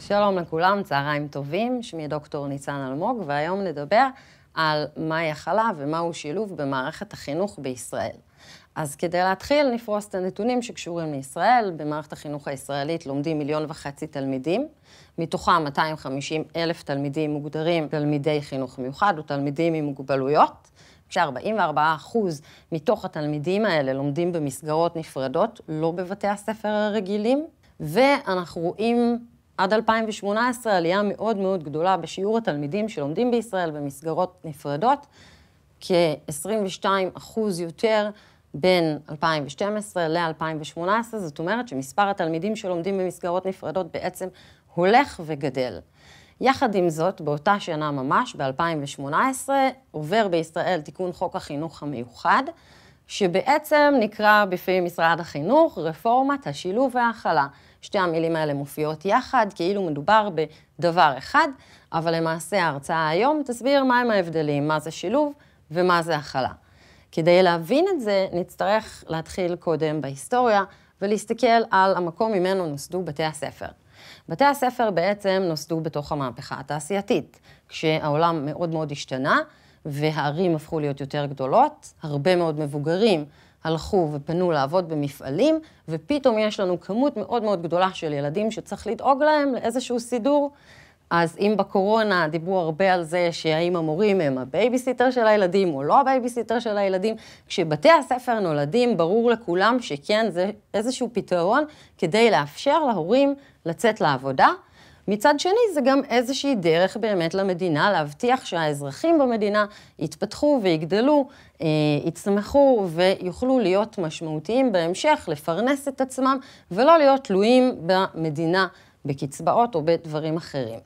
שלום לכולם, צהריים טובים, שמי דוקטור ניצן אלמוג, והיום נדבר על מהי הכלה ומהו שילוב במערכת החינוך בישראל. אז כדי להתחיל, נפרוס את הנתונים שקשורים לישראל. במערכת החינוך הישראלית לומדים מיליון וחצי תלמידים, מתוכם 250 אלף תלמידים מוגדרים תלמידי חינוך מיוחד או תלמידים עם מוגבלויות. כש-44 אחוז מתוך התלמידים האלה לומדים במסגרות נפרדות, לא בבתי הספר הרגילים, ואנחנו רואים עד 2018 עלייה מאוד מאוד גדולה בשיעור התלמידים שלומדים בישראל במסגרות נפרדות, כ-22 אחוז יותר בין 2012 ל-2018, זאת אומרת שמספר התלמידים שלומדים במסגרות נפרדות בעצם הולך וגדל. יחד עם זאת, באותה שנה ממש, ב-2018, עובר בישראל תיקון חוק החינוך המיוחד, שבעצם נקרא בפי משרד החינוך רפורמת השילוב וההכלה. שתי המילים האלה מופיעות יחד, כאילו מדובר בדבר אחד, אבל למעשה ההרצאה היום תסביר מהם ההבדלים, מה זה שילוב ומה זה הכלה. כדי להבין את זה, נצטרך להתחיל קודם בהיסטוריה ולהסתכל על המקום ממנו נוסדו בתי הספר. בתי הספר בעצם נוסדו בתוך המהפכה התעשייתית, כשהעולם מאוד מאוד השתנה, והערים הפכו להיות יותר גדולות, הרבה מאוד מבוגרים הלכו ופנו לעבוד במפעלים, ופתאום יש לנו כמות מאוד מאוד גדולה של ילדים שצריך לדאוג להם לאיזשהו סידור. אז אם בקורונה דיברו הרבה על זה שהאם המורים הם הבייביסיטר של הילדים או לא הבייביסיטר של הילדים, כשבתי הספר נולדים, ברור לכולם שכן, זה איזשהו פתרון כדי לאפשר להורים לצאת לעבודה. מצד שני, זה גם איזושהי דרך באמת למדינה להבטיח שהאזרחים במדינה יתפתחו ויגדלו, אה, יצמחו ויוכלו להיות משמעותיים בהמשך, לפרנס את עצמם ולא להיות תלויים במדינה בקצבאות או בדברים אחרים.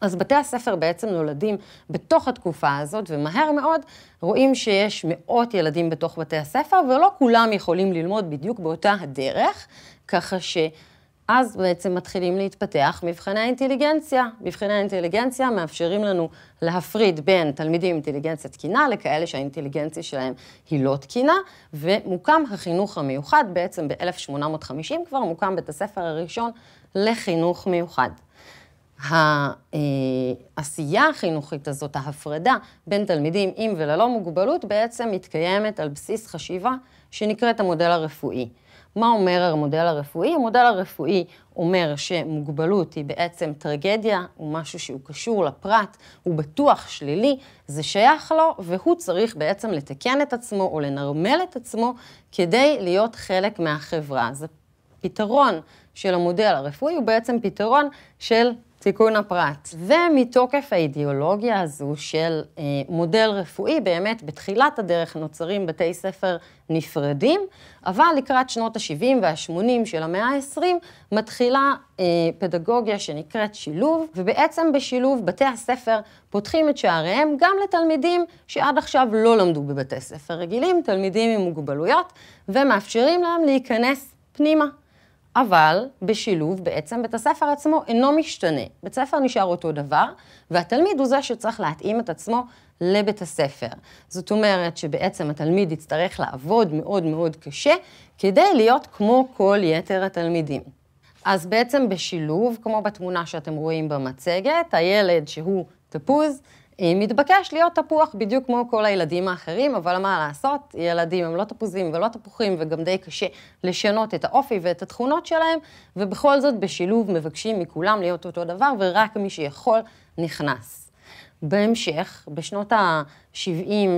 אז בתי הספר בעצם נולדים בתוך התקופה הזאת, ומהר מאוד רואים שיש מאות ילדים בתוך בתי הספר, ולא כולם יכולים ללמוד בדיוק באותה הדרך, ככה שאז בעצם מתחילים להתפתח מבחני האינטליגנציה. מבחני האינטליגנציה מאפשרים לנו להפריד בין תלמידים עם אינטליגנציה תקינה לכאלה שהאינטליגנציה שלהם היא לא תקינה, ומוקם החינוך המיוחד, בעצם ב-1850 כבר מוקם בית הספר הראשון לחינוך מיוחד. אה, העשייה החינוכית הזאת, ההפרדה בין תלמידים עם וללא מוגבלות, בעצם מתקיימת על בסיס חשיבה שנקראת המודל הרפואי. מה אומר המודל הרפואי? המודל הרפואי אומר שמוגבלות היא בעצם טרגדיה, הוא משהו שהוא קשור לפרט, הוא בטוח שלילי, זה שייך לו, והוא צריך בעצם לתקן את עצמו או לנרמל את עצמו כדי להיות חלק מהחברה. זה פתרון של המודל הרפואי, הוא בעצם פתרון של תיקון הפרט. ומתוקף האידיאולוגיה הזו של אה, מודל רפואי, באמת בתחילת הדרך נוצרים בתי ספר נפרדים, אבל לקראת שנות ה-70 וה-80 של המאה ה-20 מתחילה אה, פדגוגיה שנקראת שילוב, ובעצם בשילוב בתי הספר פותחים את שעריהם גם לתלמידים שעד עכשיו לא למדו בבתי ספר רגילים, תלמידים עם מוגבלויות, ומאפשרים להם להיכנס פנימה. אבל בשילוב בעצם בית הספר עצמו אינו משתנה. בית הספר נשאר אותו דבר, והתלמיד הוא זה שצריך להתאים את עצמו לבית הספר. זאת אומרת שבעצם התלמיד יצטרך לעבוד מאוד מאוד קשה כדי להיות כמו כל יתר התלמידים. אז בעצם בשילוב, כמו בתמונה שאתם רואים במצגת, הילד שהוא תפוז, אה, מתבקש להיות תפוח בדיוק כמו כל הילדים האחרים, אבל מה לעשות, ילדים הם לא תפוזים ולא תפוחים, וגם די קשה לשנות את האופי ואת התכונות שלהם, ובכל זאת בשילוב מבקשים מכולם להיות אותו דבר, ורק מי שיכול נכנס. בהמשך, בשנות ה-70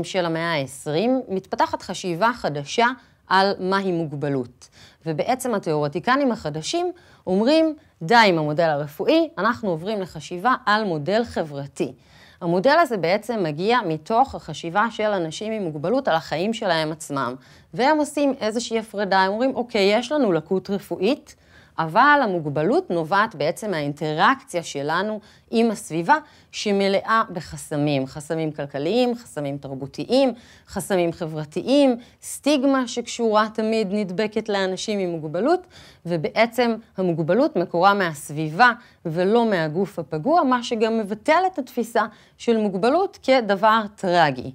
של המאה ה-20, מתפתחת חשיבה חדשה על מהי מוגבלות. ובעצם התיאורטיקנים החדשים אומרים, די עם המודל הרפואי, אנחנו עוברים לחשיבה על מודל חברתי. המודל הזה בעצם מגיע מתוך החשיבה של אנשים עם מוגבלות על החיים שלהם עצמם. והם עושים איזושהי הפרדה, הם אומרים, אוקיי, יש לנו לקות רפואית, אבל המוגבלות נובעת בעצם מהאינטראקציה שלנו עם הסביבה, שמלאה בחסמים, חסמים כלכליים, חסמים תרבותיים, חסמים חברתיים, סטיגמה שקשורה תמיד נדבקת לאנשים עם מוגבלות, ובעצם המוגבלות מקורה מהסביבה ולא מהגוף הפגוע, מה שגם מבטל את התפיסה של מוגבלות כדבר טרגי.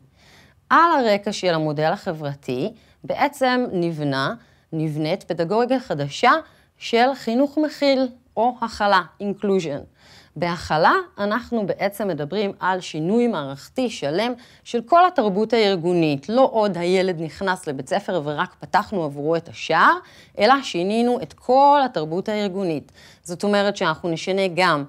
על הרקע של המודל החברתי בעצם נבנה, נבנית פדגוגיה חדשה של חינוך מכיל או הכלה, inclusion. בהכלה אנחנו בעצם מדברים על שינוי מערכתי שלם של כל התרבות הארגונית. לא עוד הילד נכנס לבית ספר ורק פתחנו עבורו את השער, אלא שינינו את כל התרבות הארגונית. זאת אומרת שאנחנו נשנה גם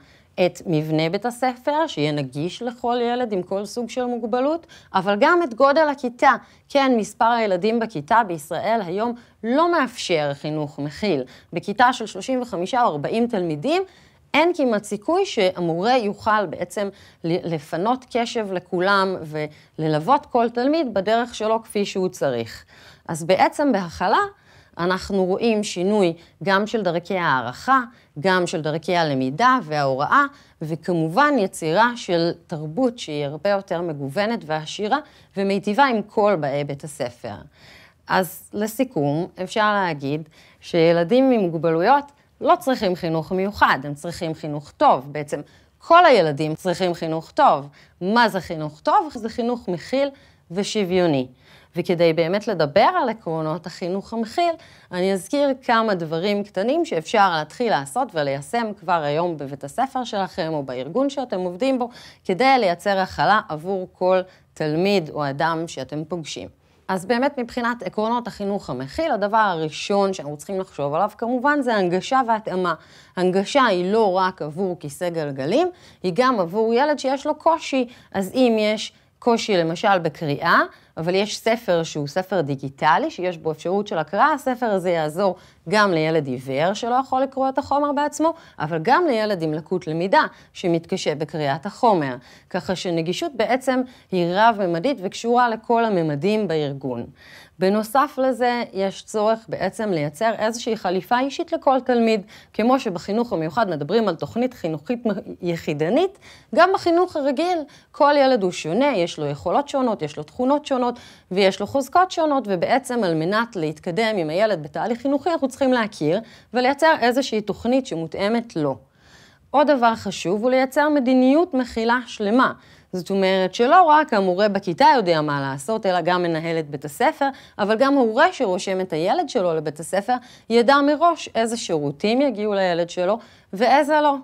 את מבנה בית הספר, שיהיה נגיש לכל ילד עם כל סוג של מוגבלות, אבל גם את גודל הכיתה. כן, מספר הילדים בכיתה בישראל היום לא מאפשר חינוך מכיל. בכיתה של 35 או 40 תלמידים, אין כמעט סיכוי שהמורה יוכל בעצם לפנות קשב לכולם וללוות כל תלמיד בדרך שלו כפי שהוא צריך. אז בעצם בהכלה, אנחנו רואים שינוי גם של דרכי הערכה, גם של דרכי הלמידה וההוראה, וכמובן יצירה של תרבות שהיא הרבה יותר מגוונת ועשירה ומיטיבה עם כל באי בית הספר. אז לסיכום, אפשר להגיד שילדים עם מוגבלויות לא צריכים חינוך מיוחד, הם צריכים חינוך טוב. בעצם כל הילדים צריכים חינוך טוב. מה זה חינוך טוב? זה חינוך מכיל ושוויוני. וכדי באמת לדבר על עקרונות החינוך המכיל, אני אזכיר כמה דברים קטנים שאפשר להתחיל לעשות וליישם כבר היום בבית הספר שלכם או בארגון שאתם עובדים בו, כדי לייצר הכלה עבור כל תלמיד או אדם שאתם פוגשים. אז באמת מבחינת עקרונות החינוך המכיל, הדבר הראשון שאנחנו צריכים לחשוב עליו כמובן זה הנגשה והתאמה. הנגשה היא לא רק עבור כיסא גלגלים, היא גם עבור ילד שיש לו קושי. אז אם יש קושי למשל בקריאה, אבל יש ספר שהוא ספר דיגיטלי, שיש בו אפשרות של הקראה, הספר הזה יעזור גם לילד עיוור שלא יכול לקרוא את החומר בעצמו, אבל גם לילד עם לקות למידה שמתקשה בקריאת החומר. ככה שנגישות בעצם היא רב-ממדית וקשורה לכל הממדים בארגון. בנוסף לזה, יש צורך בעצם לייצר איזושהי חליפה אישית לכל תלמיד. כמו שבחינוך המיוחד מדברים על תוכנית חינוכית יחידנית, גם בחינוך הרגיל כל ילד הוא שונה, יש לו יכולות שונות, יש לו תכונות שונות. שונות, ויש לו חוזקות שונות, ובעצם על מנת להתקדם עם הילד בתהליך חינוכי, אנחנו צריכים להכיר ולייצר איזושהי תוכנית שמותאמת לו. עוד דבר חשוב הוא לייצר מדיניות מכילה שלמה. זאת אומרת שלא רק המורה בכיתה יודע מה לעשות, אלא גם מנהלת בית הספר, אבל גם הורה שרושם את הילד שלו לבית הספר, ידע מראש איזה שירותים יגיעו לילד שלו ואיזה לא.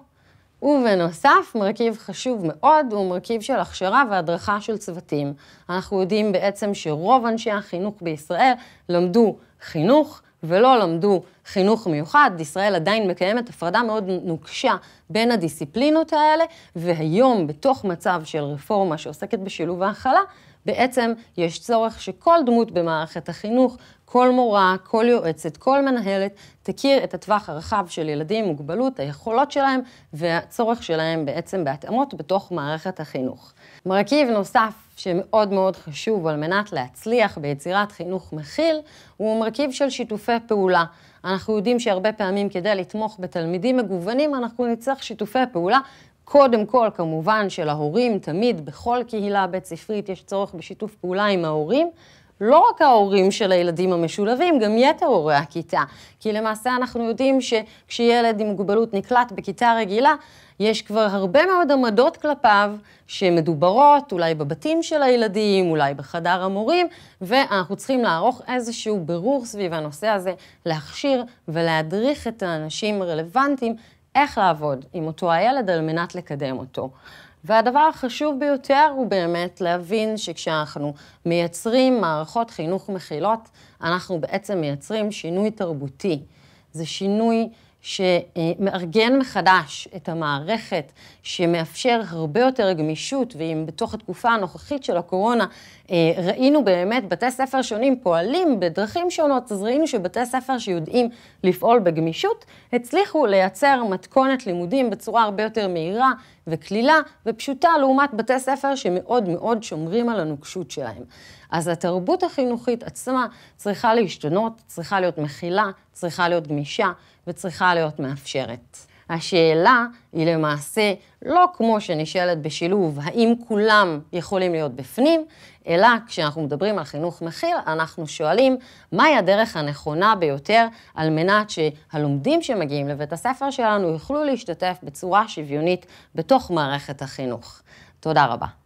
ובנוסף, מרכיב חשוב מאוד הוא מרכיב של הכשרה והדרכה של צוותים. אנחנו יודעים בעצם שרוב אנשי החינוך בישראל למדו חינוך ולא למדו חינוך מיוחד. ישראל עדיין מקיימת הפרדה מאוד נוקשה בין הדיסציפלינות האלה, והיום, בתוך מצב של רפורמה שעוסקת בשילוב ההכלה, בעצם יש צורך שכל דמות במערכת החינוך כל מורה, כל יועצת, כל מנהלת, תכיר את הטווח הרחב של ילדים עם מוגבלות, היכולות שלהם והצורך שלהם בעצם בהתאמות בתוך מערכת החינוך. מרכיב נוסף שמאוד מאוד חשוב על מנת להצליח ביצירת חינוך מכיל, הוא מרכיב של שיתופי פעולה. אנחנו יודעים שהרבה פעמים כדי לתמוך בתלמידים מגוונים, אנחנו נצטרך שיתופי פעולה קודם כל, כמובן, של ההורים, תמיד בכל קהילה בית ספרית יש צורך בשיתוף פעולה עם ההורים, לא רק ההורים של הילדים המשולבים, גם יתר הורי הכיתה. כי למעשה אנחנו יודעים שכשילד עם מוגבלות נקלט בכיתה רגילה, יש כבר הרבה מאוד עמדות כלפיו שמדוברות, אולי בבתים של הילדים, אולי בחדר המורים, ואנחנו צריכים לערוך איזשהו בירור סביב הנושא הזה, להכשיר ולהדריך את האנשים הרלוונטיים איך לעבוד עם אותו הילד על מנת לקדם אותו. והדבר החשוב ביותר הוא באמת להבין שכשאנחנו מייצרים מערכות חינוך מכילות, אנחנו בעצם מייצרים שינוי תרבותי. זה שינוי שמארגן מחדש את המערכת, שמאפשר הרבה יותר גמישות, ואם בתוך התקופה הנוכחית של הקורונה אה, ראינו באמת בתי ספר שונים פועלים בדרכים שונות, אז ראינו שבתי ספר שיודעים לפעול בגמישות, הצליחו לייצר מתכונת לימודים בצורה הרבה יותר מהירה, וקלילה ופשוטה לעומת בתי ספר שמאוד מאוד שומרים על הנוקשות שלהם. אז התרבות החינוכית עצמה צריכה להשתנות, צריכה להיות מכילה, צריכה להיות גמישה וצריכה להיות מאפשרת. השאלה היא למעשה לא כמו שנשאלת בשילוב, האם כולם יכולים להיות בפנים, אלא כשאנחנו מדברים על חינוך מכיל, אנחנו שואלים מהי הדרך הנכונה ביותר על מנת שהלומדים שמגיעים לבית הספר שלנו יוכלו להשתתף בצורה שוויונית בתוך מערכת החינוך. תודה רבה.